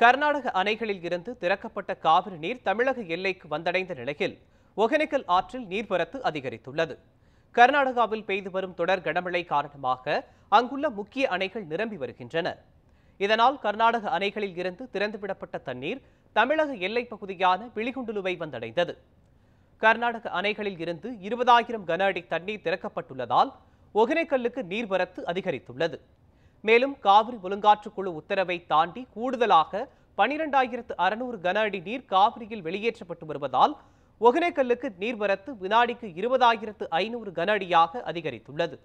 கர்நாடக அணைகளில் இருந்து திறக்கப்பட்ட காவிரி நீர் தமிழக எல்லைக்கு வந்தடைந்த நிலையில் ஒகேனக்கல் ஆற்றில் நீர்வரத்து அதிகரித்துள்ளது கர்நாடகாவில் பெய்து வரும் தொடர் கனமழை காரணமாக அங்குள்ள முக்கிய அணைகள் நிரம்பி வருகின்றன இதனால் கர்நாடக அணைகளில் இருந்து திறந்துவிடப்பட்ட தண்ணீர் தமிழக எல்லைப் பகுதியான விழிகுண்டுலுவை வந்தடைந்தது கர்நாடக அணைகளில் இருந்து இருபதாயிரம் கன அடி தண்ணீர் திறக்கப்பட்டுள்ளதால் ஒகேனக்கல்லுக்கு நீர்வரத்து அதிகரித்துள்ளது மேலும் காவிரி ஒழுங்காற்று குழு உத்தரவை தாண்டி கூடுதலாக பனிரெண்டாயிரத்து அறுநூறு கன அடி நீர் காவிரியில் வெளியேற்றப்பட்டு வருவதால் ஒகனேக்கல்லுக்கு நீர்வரத்து வினாடிக்கு இருபதாயிரத்து ஐநூறு கன அடியாக அதிகரித்துள்ளது